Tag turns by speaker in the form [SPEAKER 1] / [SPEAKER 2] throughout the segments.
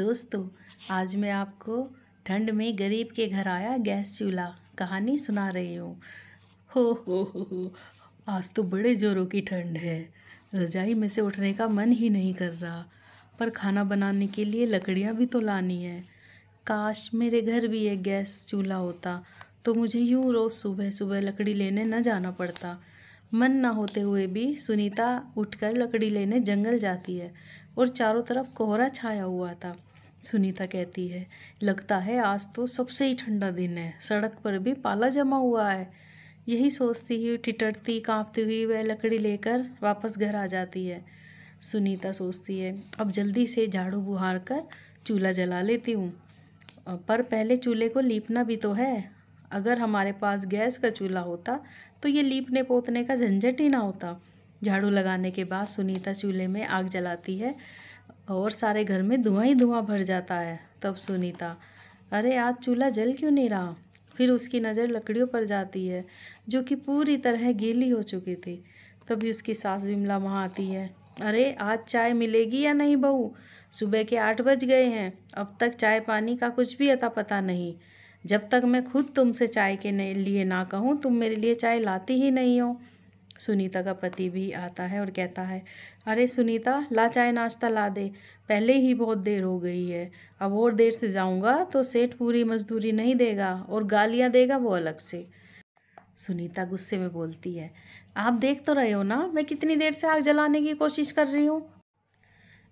[SPEAKER 1] दोस्तों आज मैं आपको ठंड में गरीब के घर आया गैस चूल्हा कहानी सुना रही हूँ हो हो हो हो आज तो बड़े जोरों की ठंड है रजाई में से उठने का मन ही नहीं कर रहा पर खाना बनाने के लिए लकड़ियाँ भी तो लानी है काश मेरे घर भी एक गैस चूल्हा होता तो मुझे यूँ रोज़ सुबह सुबह लकड़ी लेने न जाना पड़ता मन ना होते हुए भी सुनीता उठकर लकड़ी लेने जंगल जाती है और चारों तरफ कोहरा छाया हुआ था सुनीता कहती है लगता है आज तो सबसे ही ठंडा दिन है सड़क पर भी पाला जमा हुआ है यही सोचती हुई टिटरती कांपती हुई वह लकड़ी लेकर वापस घर आ जाती है सुनीता सोचती है अब जल्दी से झाड़ू बुहार कर चूल्हा जला लेती हूँ पर पहले चूल्हे को लीपना भी तो है अगर हमारे पास गैस का चूल्हा होता तो ये लीपने पोतने का झंझट ही ना होता झाड़ू लगाने के बाद सुनीता चूल्हे में आग जलाती है और सारे घर में धुआं ही धुआं भर जाता है तब सुनीता अरे आज चूल्हा जल क्यों नहीं रहा फिर उसकी नज़र लकड़ियों पर जाती है जो कि पूरी तरह गीली हो चुकी थी तभी उसकी सास विमला वहाँ आती है अरे आज चाय मिलेगी या नहीं बहू सुबह के आठ बज गए हैं अब तक चाय पानी का कुछ भी अता पता नहीं जब तक मैं खुद तुमसे चाय के लिए ना कहूँ तुम मेरे लिए चाय लाती ही नहीं हो सुनीता का पति भी आता है और कहता है अरे सुनीता ला चाय नाश्ता ला दे पहले ही बहुत देर हो गई है अब और देर से जाऊंगा तो सेठ पूरी मजदूरी नहीं देगा और गालियाँ देगा वो अलग से सुनीता गुस्से में बोलती है आप देख तो रहे हो ना मैं कितनी देर से आग जलाने की कोशिश कर रही हूँ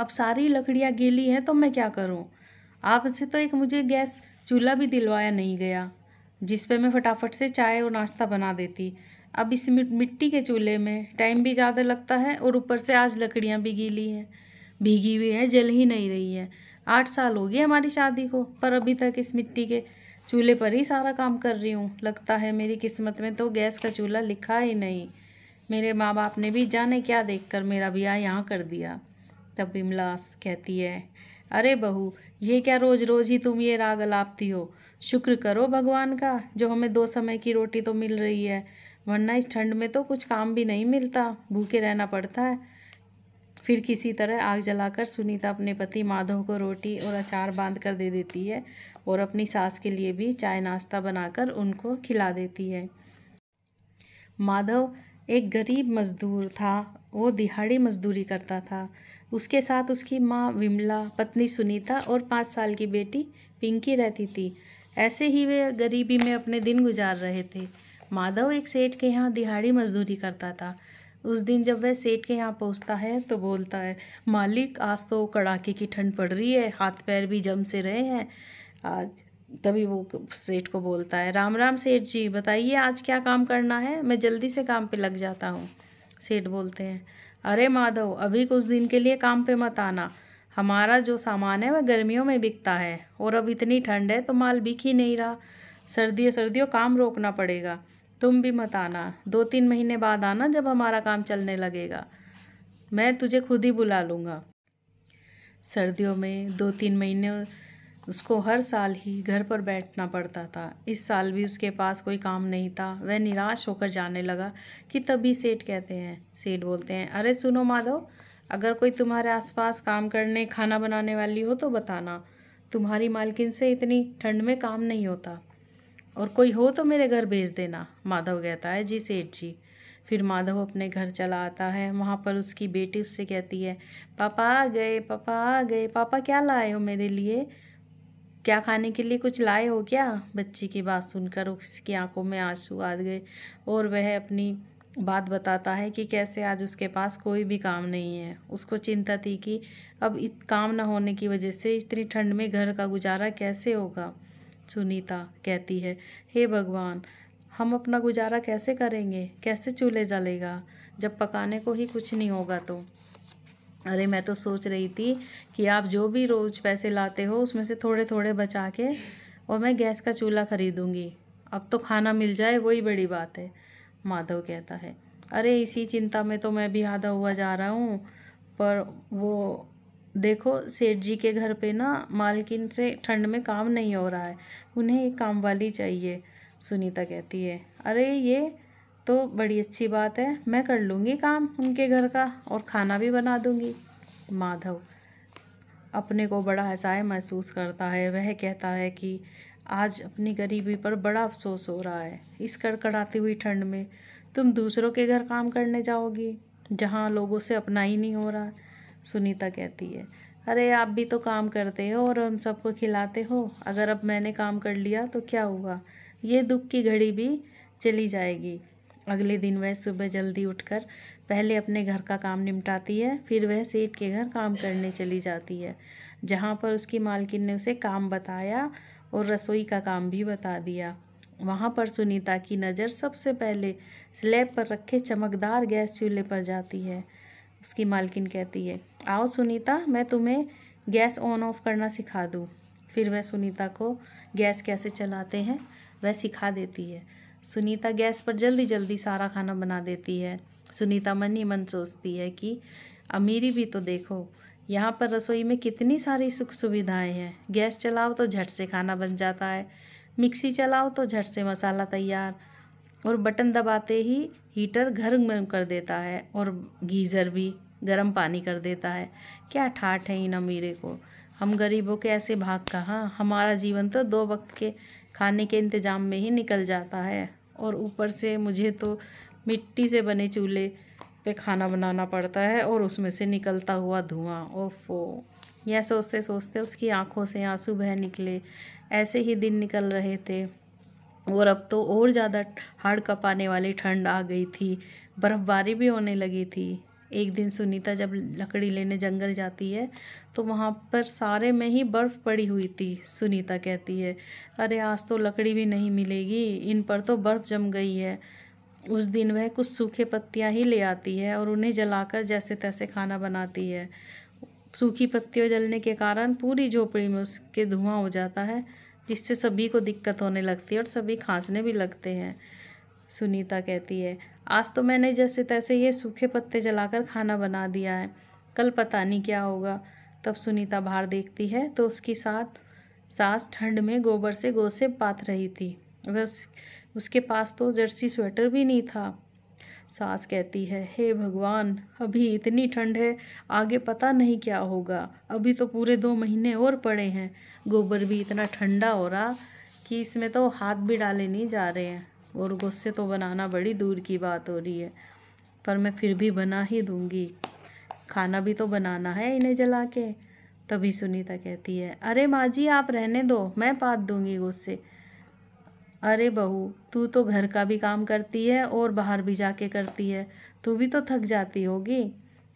[SPEAKER 1] अब सारी लकड़ियाँ गीली हैं तो मैं क्या करूँ आपसे तो एक मुझे गैस चूल्हा भी दिलवाया नहीं गया जिस पे मैं फटाफट से चाय और नाश्ता बना देती अब इस मिट्टी के चूल्हे में टाइम भी ज़्यादा लगता है और ऊपर से आज लकड़ियाँ भी गीली हैं भीगी हुई है जल ही नहीं रही है आठ साल हो गए हमारी शादी को पर अभी तक इस मिट्टी के चूल्हे पर ही सारा काम कर रही हूँ लगता है मेरी किस्मत में तो गैस का चूल्हा लिखा ही नहीं मेरे माँ बाप ने भी जाने क्या देखकर मेरा ब्याह यहाँ कर दिया तब विमलास कहती है अरे बहू ये क्या रोज़ रोज़ ही तुम ये राग लापती हो शुक्र करो भगवान का जो हमें दो समय की रोटी तो मिल रही है वरना इस ठंड में तो कुछ काम भी नहीं मिलता भूखे रहना पड़ता है फिर किसी तरह आग जलाकर सुनीता अपने पति माधव को रोटी और अचार बांध कर दे देती है और अपनी सास के लिए भी चाय नाश्ता बनाकर उनको खिला देती है माधव एक गरीब मज़दूर था वो दिहाड़ी मजदूरी करता था उसके साथ उसकी माँ विमला पत्नी सुनीता और पाँच साल की बेटी पिंकी रहती थी ऐसे ही वे गरीबी में अपने दिन गुजार रहे थे माधव एक सेठ के यहाँ दिहाड़ी मजदूरी करता था उस दिन जब वह सेठ के यहाँ पहुँचता है तो बोलता है मालिक आज तो कड़ाके की ठंड पड़ रही है हाथ पैर भी जम से रहे हैं आज तभी वो सेठ को बोलता है राम राम सेठ जी बताइए आज क्या काम करना है मैं जल्दी से काम पे लग जाता हूँ सेठ बोलते हैं अरे माधव अभी कुछ दिन के लिए काम पे मत आना हमारा जो सामान है वह गर्मियों में बिकता है और अब इतनी ठंड है तो माल बिक ही नहीं रहा सर्दियों सर्दियों काम रोकना पड़ेगा तुम भी मत आना दो तीन महीने बाद आना जब हमारा काम चलने लगेगा मैं तुझे खुद ही बुला लूँगा सर्दियों में दो तीन महीने उसको हर साल ही घर पर बैठना पड़ता था इस साल भी उसके पास कोई काम नहीं था वह निराश होकर जाने लगा कि तभी सेठ कहते हैं सेठ बोलते हैं अरे सुनो माधव अगर कोई तुम्हारे आसपास काम करने खाना बनाने वाली हो तो बताना तुम्हारी मालकिन से इतनी ठंड में काम नहीं होता और कोई हो तो मेरे घर भेज देना माधव कहता है जी सेठ जी फिर माधव अपने घर चला आता है वहाँ पर उसकी बेटी उससे कहती है पापा आ गए पापा आ गए पापा क्या लाए हो मेरे लिए क्या खाने के लिए कुछ लाए हो क्या बच्ची की बात सुनकर उसकी आंखों में आंसू आ गए और वह अपनी बात बताता है कि कैसे आज उसके पास कोई भी काम नहीं है उसको चिंता थी कि अब काम न होने की वजह से इतनी ठंड में घर का गुजारा कैसे होगा सुनीता कहती है हे भगवान हम अपना गुजारा कैसे करेंगे कैसे चूल्हे जलेगा जब पकाने को ही कुछ नहीं होगा तो अरे मैं तो सोच रही थी कि आप जो भी रोज़ पैसे लाते हो उसमें से थोड़े थोड़े बचा के और मैं गैस का चूल्हा खरीदूँगी अब तो खाना मिल जाए वही बड़ी बात है माधव कहता है अरे इसी चिंता में तो मैं भी आधा हुआ जा रहा हूँ पर वो देखो सेठ जी के घर पे ना मालकिन से ठंड में काम नहीं हो रहा है उन्हें एक काम वाली चाहिए सुनीता कहती है अरे ये तो बड़ी अच्छी बात है मैं कर लूँगी काम उनके घर का और खाना भी बना दूँगी माधव अपने को बड़ा हसाए महसूस करता है वह कहता है कि आज अपनी गरीबी पर बड़ा अफसोस हो रहा है इस कड़कड़ाती हुई ठंड में तुम दूसरों के घर काम करने जाओगी जहाँ लोगों से अपना ही नहीं हो रहा सुनीता कहती है अरे आप भी तो काम करते हो और हम सबको खिलाते हो अगर अब मैंने काम कर लिया तो क्या हुआ ये दुख की घड़ी भी चली जाएगी अगले दिन वह सुबह जल्दी उठकर पहले अपने घर का काम निपटाती है फिर वह सेठ के घर काम करने चली जाती है जहाँ पर उसकी मालकिन ने उसे काम बताया और रसोई का काम भी बता दिया वहाँ पर सुनीता की नज़र सबसे पहले स्लैब पर रखे चमकदार गैस चूल्हे पर जाती है उसकी मालकिन कहती है आओ सुनीता मैं तुम्हें गैस ऑन ऑफ करना सिखा दूँ फिर वह सुनीता को गैस कैसे चलाते हैं वह सिखा देती है सुनीता गैस पर जल्दी जल्दी सारा खाना बना देती है सुनीता मन ही मन सोचती है कि अमीरी भी तो देखो यहाँ पर रसोई में कितनी सारी सुख सुविधाएं हैं गैस चलाओ तो झट से खाना बन जाता है मिक्सी चलाओ तो झट से मसाला तैयार और बटन दबाते ही हीटर घर गर्म कर देता है और गीज़र भी गर्म पानी कर देता है क्या ठाठ है इन अमीरे को हम गरीबों के ऐसे भाग कहाँ हमारा जीवन तो दो वक्त के खाने के इंतज़ाम में ही निकल जाता है और ऊपर से मुझे तो मिट्टी से बने चूल्हे पे खाना बनाना पड़ता है और उसमें से निकलता हुआ धुआं ओफो यह सोचते सोचते उसकी आंखों से आंसू बह निकले ऐसे ही दिन निकल रहे थे और अब तो और ज़्यादा हाड़ कंपाने वाली ठंड आ गई थी बर्फ़बारी भी होने लगी थी एक दिन सुनीता जब लकड़ी लेने जंगल जाती है तो वहाँ पर सारे में ही बर्फ़ पड़ी हुई थी सुनीता कहती है अरे आज तो लकड़ी भी नहीं मिलेगी इन पर तो बर्फ़ जम गई है उस दिन वह कुछ सूखे पत्तियाँ ही ले आती है और उन्हें जलाकर जैसे तैसे खाना बनाती है सूखी पत्तियों जलने के कारण पूरी झोपड़ी में उसके धुआं हो जाता है जिससे सभी को दिक्कत होने लगती है और सभी खांसने भी लगते हैं सुनीता कहती है आज तो मैंने जैसे तैसे ये सूखे पत्ते जलाकर खाना बना दिया है कल पता नहीं क्या होगा तब सुनीता बाहर देखती है तो उसकी साथ सास ठंड में गोबर से गोसे पात रही थी वह उस, उसके पास तो जर्सी स्वेटर भी नहीं था सास कहती है हे भगवान अभी इतनी ठंड है आगे पता नहीं क्या होगा अभी तो पूरे दो महीने और पड़े हैं गोबर भी इतना ठंडा हो रहा कि इसमें तो हाथ भी डाले नहीं जा रहे हैं और गुस्से तो बनाना बड़ी दूर की बात हो रही है पर मैं फिर भी बना ही दूंगी खाना भी तो बनाना है इन्हें जला के तभी सुनीता कहती है अरे माँ जी आप रहने दो मैं पात दूंगी गुस्से अरे बहू तू तो घर का भी काम करती है और बाहर भी जाके करती है तू भी तो थक जाती होगी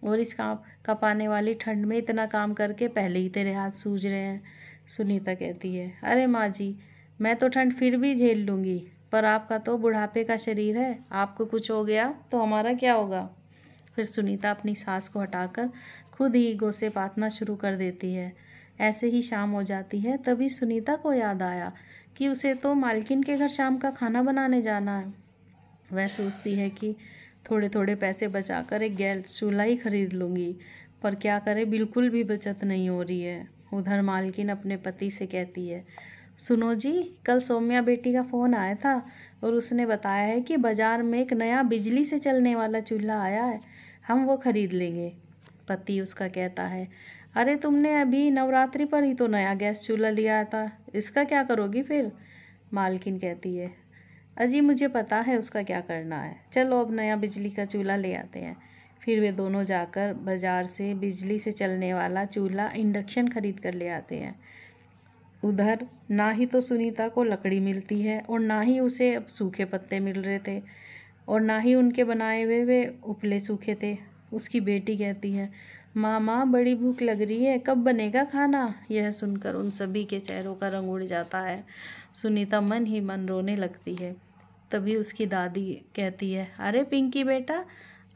[SPEAKER 1] और इस काम कपाने वाली ठंड में इतना काम करके पहले ही तेरे हाथ सूझ रहे हैं सुनीता कहती है अरे माँ जी मैं तो ठंड फिर भी झेल लूँगी पर आपका तो बुढ़ापे का शरीर है आपको कुछ हो गया तो हमारा क्या होगा फिर सुनीता अपनी सास को हटाकर खुद ही गोसे पातना शुरू कर देती है ऐसे ही शाम हो जाती है तभी सुनीता को याद आया कि उसे तो मालकिन के घर शाम का खाना बनाने जाना है वह सोचती है कि थोड़े थोड़े पैसे बचा कर एक गैस चूल्हा ही खरीद लूँगी पर क्या करे बिल्कुल भी बचत नहीं हो रही है उधर मालकिन अपने पति से कहती है सुनो जी कल सौम्या बेटी का फ़ोन आया था और उसने बताया है कि बाज़ार में एक नया बिजली से चलने वाला चूल्हा आया है हम वो ख़रीद लेंगे पति उसका कहता है अरे तुमने अभी नवरात्रि पर ही तो नया गैस चूल्हा लिया था इसका क्या करोगी फिर मालकिन कहती है अजी मुझे पता है उसका क्या करना है चलो अब नया बिजली का चूल्हा ले आते हैं फिर वे दोनों जाकर बाज़ार से बिजली से चलने वाला चूल्हा इंडक्शन खरीद कर ले आते हैं उधर ना ही तो सुनीता को लकड़ी मिलती है और ना ही उसे अब सूखे पत्ते मिल रहे थे और ना ही उनके बनाए हुए वे उपले सूखे थे उसकी बेटी कहती है मामा बड़ी भूख लग रही है कब बनेगा खाना यह सुनकर उन सभी के चेहरों का रंग उड़ जाता है सुनीता मन ही मन रोने लगती है तभी उसकी दादी कहती है अरे पिंकी बेटा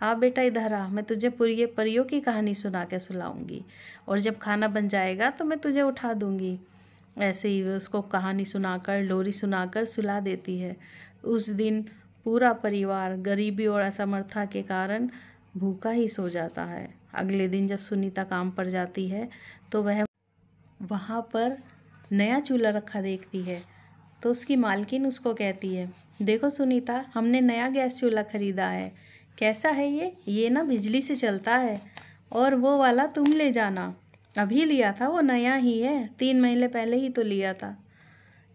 [SPEAKER 1] आ बेटा इधर आ मैं तुझे पूरी परियों की कहानी सुना के सुलाऊंगी और जब खाना बन जाएगा तो मैं तुझे उठा दूंगी ऐसे ही वे उसको कहानी सुनाकर लोरी सुनाकर सुला देती है उस दिन पूरा परिवार गरीबी और असमर्था के कारण भूखा ही सो जाता है अगले दिन जब सुनीता काम पर जाती है तो वह वहाँ पर नया चूल्हा रखा देखती है तो उसकी मालकिन उसको कहती है देखो सुनीता हमने नया गैस चूल्हा ख़रीदा है कैसा है ये ये ना बिजली से चलता है और वो वाला तुम ले जाना अभी लिया था वो नया ही है तीन महीने पहले ही तो लिया था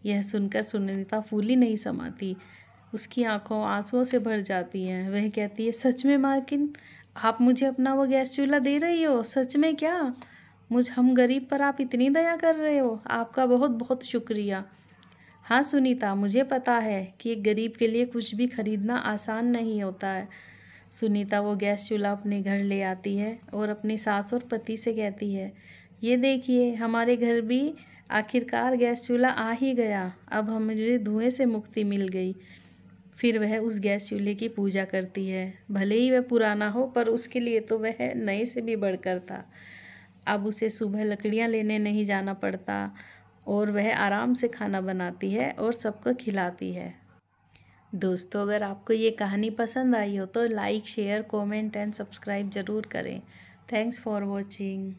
[SPEAKER 1] यह सुनकर सुनीता फूली नहीं समाती उसकी आंखों आंसुओं से भर जाती हैं वह कहती है सच में मालकिन आप मुझे अपना वो गैस चूल्हा दे रही हो सच में क्या मुझ हम गरीब पर आप इतनी दया कर रहे हो आपका बहुत बहुत शुक्रिया हाँ सुनीता मुझे पता है कि एक गरीब के लिए कुछ भी खरीदना आसान नहीं होता है सुनीता वो गैस चूल्हा अपने घर ले आती है और अपने सास और पति से कहती है ये देखिए हमारे घर भी आखिरकार गैस चूल्हा आ ही गया अब हमें धुएं से मुक्ति मिल गई फिर वह उस गैस चूल्हे की पूजा करती है भले ही वह पुराना हो पर उसके लिए तो वह नए से भी बढ़कर था अब उसे सुबह लकड़ियाँ लेने नहीं जाना पड़ता और वह आराम से खाना बनाती है और सबको खिलाती है दोस्तों अगर आपको ये कहानी पसंद आई हो तो like share comment and subscribe ज़रूर करें थैंक्स फॉर वॉचिंग